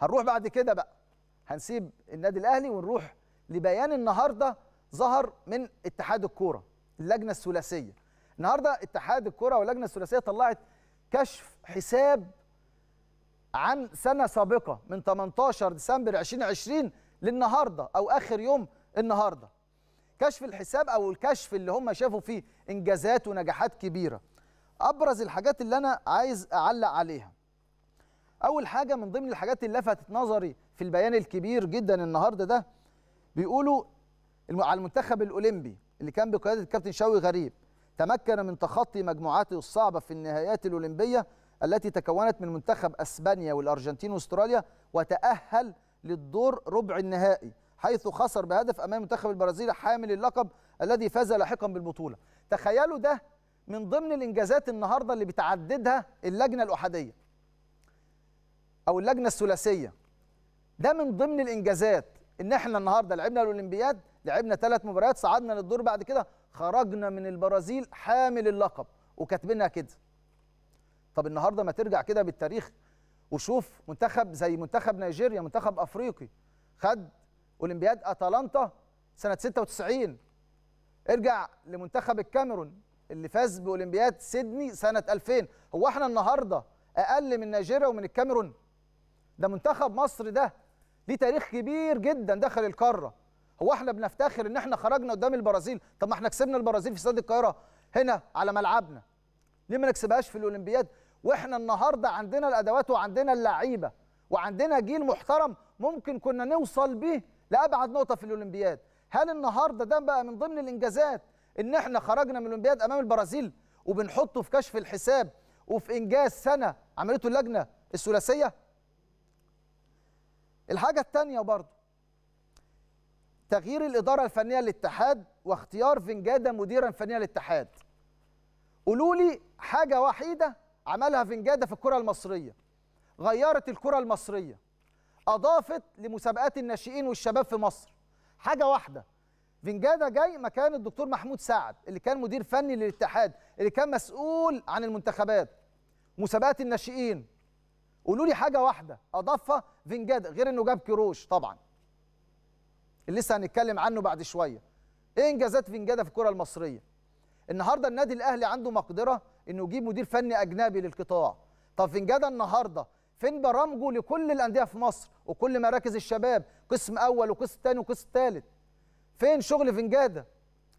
هنروح بعد كده بقى هنسيب النادي الاهلي ونروح لبيان النهارده ظهر من اتحاد الكوره اللجنه الثلاثيه النهارده اتحاد الكوره واللجنه الثلاثيه طلعت كشف حساب عن سنه سابقه من 18 ديسمبر 2020 للنهارده او اخر يوم النهارده كشف الحساب او الكشف اللي هم شافوا فيه انجازات ونجاحات كبيره ابرز الحاجات اللي انا عايز اعلق عليها اول حاجه من ضمن الحاجات اللي لفتت نظري في البيان الكبير جدا النهارده ده بيقولوا على المنتخب الاولمبي اللي كان بقياده الكابتن شوقي غريب تمكن من تخطي مجموعاته الصعبه في النهائيات الاولمبيه التي تكونت من منتخب اسبانيا والارجنتين واستراليا وتاهل للدور ربع النهائي حيث خسر بهدف امام منتخب البرازيل حامل اللقب الذي فاز لاحقا بالبطوله تخيلوا ده من ضمن الانجازات النهارده اللي بتعددها اللجنه الاحاديه او اللجنه الثلاثيه ده من ضمن الانجازات ان احنا النهارده لعبنا الاولمبياد لعبنا ثلاث مباريات صعدنا للدور بعد كده خرجنا من البرازيل حامل اللقب وكاتبينها كده طب النهارده ما ترجع كده بالتاريخ وشوف منتخب زي منتخب نيجيريا منتخب افريقي خد اولمبياد اتلانتا سنه 96 ارجع لمنتخب الكاميرون اللي فاز باولمبياد سيدني سنه 2000 هو احنا النهارده اقل من نيجيريا ومن الكاميرون ده منتخب مصر ده ليه تاريخ كبير جدا داخل القاره هو احنا بنفتخر ان احنا خرجنا قدام البرازيل طب ما احنا كسبنا البرازيل في استاد القاهره هنا على ملعبنا ليه ما نكسبهاش في الاولمبياد واحنا النهارده عندنا الادوات وعندنا اللعيبه وعندنا جيل محترم ممكن كنا نوصل بيه لابعد نقطه في الاولمبياد هل النهارده ده بقى من ضمن الانجازات ان احنا خرجنا من الاولمبياد امام البرازيل وبنحطه في كشف الحساب وفي انجاز سنه عملته اللجنه الثلاثيه الحاجه الثانيه برضو تغيير الاداره الفنيه للاتحاد واختيار فنجاده مديرا فنيا للاتحاد قولوا لي حاجه وحيده عملها فنجاده في الكره المصريه غيرت الكره المصريه اضافت لمسابقات الناشئين والشباب في مصر حاجه واحده فنجاده جاي مكان الدكتور محمود سعد اللي كان مدير فني للاتحاد اللي كان مسؤول عن المنتخبات مسابقات الناشئين قولوا لي حاجه واحده اضافها فينجادا غير انه جاب كروش طبعا اللي لسه هنتكلم عنه بعد شويه ايه انجازات فينجادا في الكره المصريه النهارده النادي الاهلي عنده مقدره انه يجيب مدير فني اجنبي للقطاع طب فينجادا النهارده فين برامجه لكل الانديه في مصر وكل مراكز الشباب قسم اول وقسم ثاني وقسم ثالث فين شغل فنجاده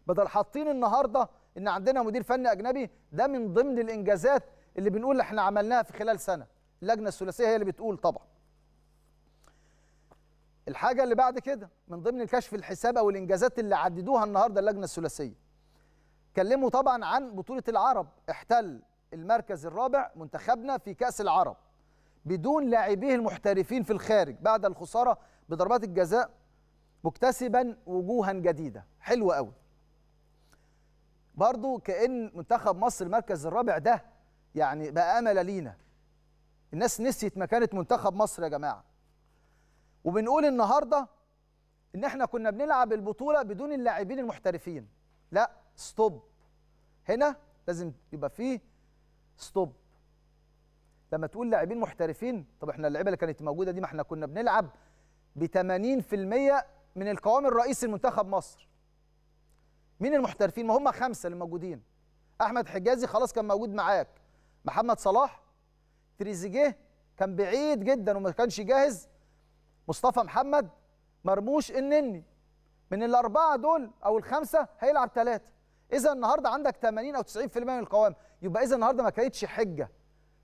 بدل حاطين النهارده ان عندنا مدير فني اجنبي ده من ضمن الانجازات اللي بنقول احنا عملناها في خلال سنه اللجنه الثلاثيه هي اللي بتقول طبعا الحاجه اللي بعد كده من ضمن كشف الحساب او الانجازات اللي عددوها النهارده اللجنه الثلاثيه كلموا طبعا عن بطوله العرب احتل المركز الرابع منتخبنا في كاس العرب بدون لاعبيه المحترفين في الخارج بعد الخساره بضربات الجزاء مكتسبا وجوها جديده حلوه قوي برضو كأن منتخب مصر المركز الرابع ده يعني بقى أمل لينا الناس نسيت مكانه منتخب مصر يا جماعه وبنقول النهارده ان احنا كنا بنلعب البطوله بدون اللاعبين المحترفين لا ستوب هنا لازم يبقى فيه ستوب لما تقول لاعبين محترفين طب احنا اللعيبه اللي كانت موجوده دي ما احنا كنا بنلعب ب 80% من القوام الرئيسي لمنتخب مصر مين المحترفين ما هم خمسه اللي موجودين احمد حجازي خلاص كان موجود معاك محمد صلاح تريزيجيه كان بعيد جدا وما كانش جاهز مصطفى محمد مرموش النني من الاربعه دول او الخمسه هيلعب ثلاثه اذا النهارده عندك 80 او 90% من القوام يبقى اذا النهارده ما كانتش حجه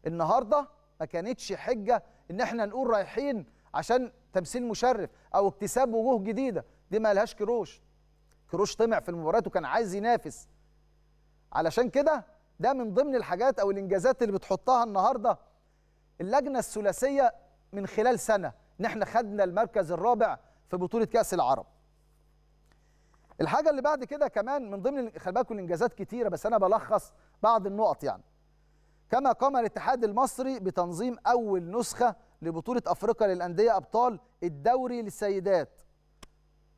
النهارده ما كانتش حجه ان احنا نقول رايحين عشان تمثيل مشرف او اكتساب وجوه جديده دي ما لهاش كروش كروش طمع في المباريات وكان عايز ينافس علشان كده ده من ضمن الحاجات او الانجازات اللي بتحطها النهارده اللجنه الثلاثيه من خلال سنه ان احنا خدنا المركز الرابع في بطوله كاس العرب الحاجه اللي بعد كده كمان من ضمن خلي بالكم الانجازات كتيره بس انا بلخص بعض النقط يعني كما قام الاتحاد المصري بتنظيم اول نسخه لبطوله افريقيا للانديه ابطال الدوري للسيدات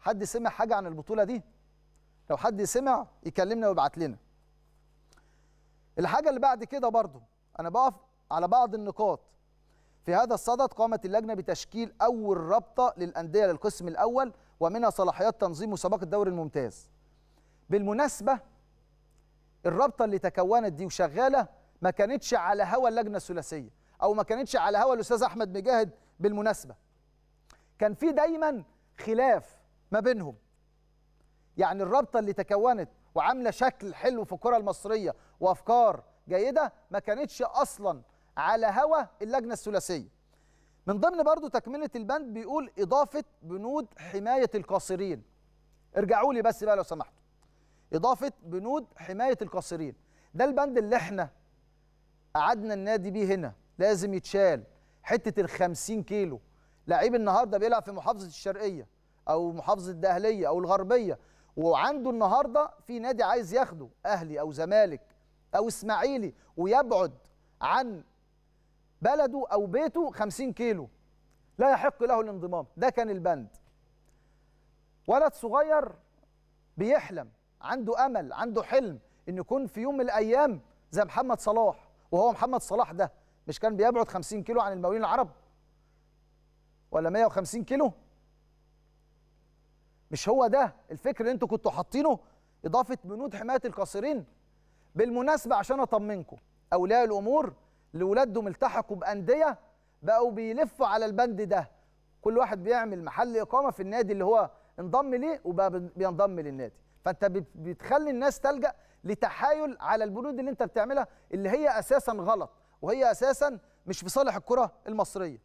حد سمع حاجه عن البطوله دي لو حد سمع يكلمنا ويبعت لنا الحاجه اللي بعد كده برضو انا بقف على بعض النقاط في هذا الصدد قامت اللجنة بتشكيل أول رابطة للأندية للقسم الأول ومنها صلاحيات تنظيم مسابقة الدوري الممتاز بالمناسبة الرابطة اللي تكونت دي وشغالة ما كانتش على هوا اللجنة الثلاثية أو ما كانتش على هوا الأستاذ أحمد مجاهد بالمناسبة كان في دايما خلاف ما بينهم يعني الرابطة اللي تكونت وعاملة شكل حلو في الكرة المصرية وأفكار جيدة ما كانتش أصلاً على هوى اللجنه الثلاثيه من ضمن برضو تكمله البند بيقول اضافه بنود حمايه القاصرين ارجعوا لي بس بقى لو سمحتوا اضافه بنود حمايه القاصرين ده البند اللي احنا قعدنا النادي بيه هنا لازم يتشال حته ال 50 كيلو لعيب النهارده بيلعب في محافظه الشرقيه او محافظه الدهليه او الغربيه وعنده النهارده في نادي عايز ياخده اهلي او زمالك او اسماعيلي ويبعد عن بلده أو بيته 50 كيلو لا يحق له الانضمام ده كان البند ولد صغير بيحلم عنده أمل عنده حلم إن يكون في يوم من الأيام زي محمد صلاح وهو محمد صلاح ده مش كان بيبعد 50 كيلو عن المولين العرب ولا 150 كيلو مش هو ده الفكر اللي انتوا كنتوا حاطينه اضافه بنود حمايه القاصرين بالمناسبه عشان اطمنكم اولياء الامور لولادهم التحقوا بانديه بقوا بيلفوا على البند ده كل واحد بيعمل محل اقامه في النادي اللي هو انضم ليه وبقى بينضم للنادي فانت بتخلي الناس تلجا لتحايل على البنود اللي انت بتعملها اللي هي اساسا غلط وهي اساسا مش في صالح الكره المصريه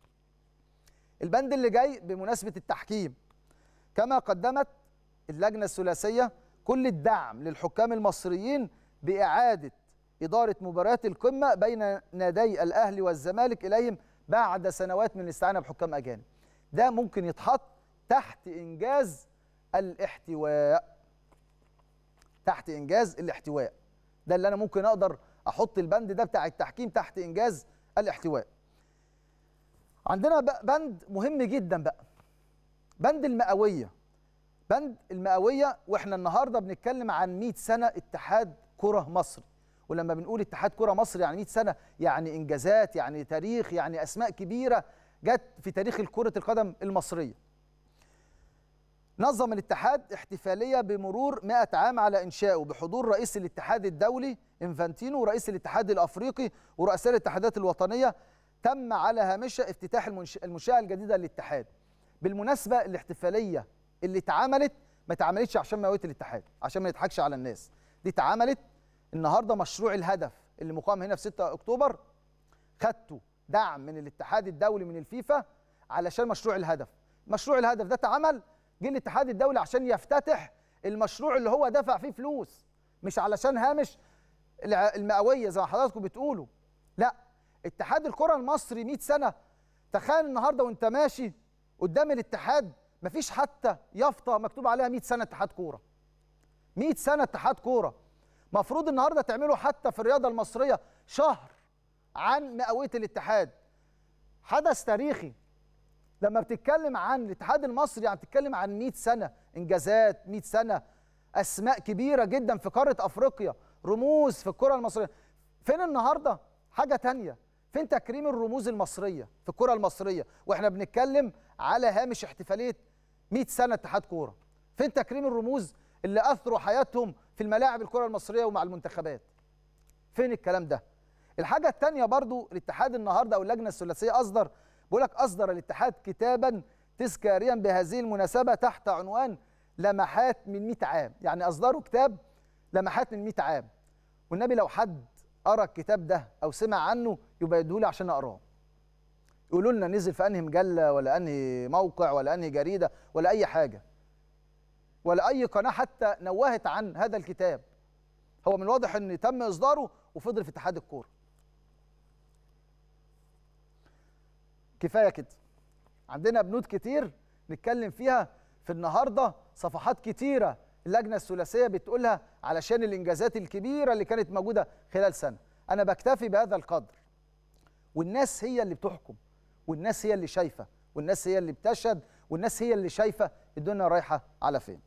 البند اللي جاي بمناسبه التحكيم كما قدمت اللجنه الثلاثيه كل الدعم للحكام المصريين باعاده إدارة مباراة القمة بين نادي الأهلي والزمالك إليهم بعد سنوات من الاستعانة بحكام أجانب ده ممكن يتحط تحت إنجاز الاحتواء تحت إنجاز الاحتواء ده اللي أنا ممكن أقدر أحط البند ده بتاع التحكيم تحت إنجاز الاحتواء عندنا بند مهم جدا بقى بند المئويه بند المئويه واحنا النهارده بنتكلم عن 100 سنه اتحاد كره مصر ولما بنقول اتحاد كره مصر يعني 100 سنه يعني انجازات يعني تاريخ يعني اسماء كبيره جت في تاريخ كره القدم المصريه نظم الاتحاد احتفاليه بمرور 100 عام على انشائه بحضور رئيس الاتحاد الدولي انفانتينو ورئيس الاتحاد الافريقي ورؤساء الاتحادات الوطنيه تم على هامشها افتتاح المنشاه الجديده للاتحاد بالمناسبه الاحتفاليه اللي اتعملت ما اتعملتش عشان مئويه الاتحاد عشان ما نضحكش على الناس دي اتعملت النهارده مشروع الهدف اللي مقام هنا في 6 اكتوبر خدته دعم من الاتحاد الدولي من الفيفا علشان مشروع الهدف مشروع الهدف ده اتعمل جه الاتحاد الدولي عشان يفتتح المشروع اللي هو دفع فيه فلوس مش علشان هامش المئويه زي ما حضراتكم بتقولوا لا اتحاد الكره المصري 100 سنه تخيل النهارده وانت ماشي قدام الاتحاد مفيش حتى يافطه مكتوب عليها 100 سنه اتحاد كوره 100 سنه اتحاد كوره مفروض النهارده تعملوا حتى في الرياضه المصريه شهر عن مئويه الاتحاد حدث تاريخي لما بتتكلم عن الاتحاد المصري يعني بتتكلم عن 100 سنه انجازات 100 سنه اسماء كبيره جدا في قاره افريقيا رموز في الكره المصريه فين النهارده حاجه تانية فين تكريم الرموز المصريه في الكره المصريه واحنا بنتكلم على هامش احتفاليه 100 سنه اتحاد كوره فين تكريم الرموز اللي اثروا حياتهم في الملاعب الكره المصريه ومع المنتخبات فين الكلام ده الحاجه الثانيه برضو الاتحاد النهارده او اللجنه الثلاثيه اصدر بيقول لك اصدر الاتحاد كتابا تذكاريا بهذه المناسبه تحت عنوان لمحات من 100 عام يعني اصدروا كتاب لمحات من 100 عام والنبي لو حد قرا الكتاب ده او سمع عنه يبقى يديهولي عشان اقراه يقولوا لنا نزل في انهي مجله ولا انهي موقع ولا انهي جريده ولا اي حاجه ولا أي قناة حتى نوهت عن هذا الكتاب هو من الواضح أن تم إصداره وفضل في اتحاد الكورة كفاية كده عندنا بنود كتير نتكلم فيها في النهاردة صفحات كتيرة اللجنة الثلاثية بتقولها علشان الإنجازات الكبيرة اللي كانت موجودة خلال سنة أنا بكتفي بهذا القدر والناس هي اللي بتحكم والناس هي اللي شايفة والناس هي اللي بتشهد والناس هي اللي شايفة الدنيا رايحة على فين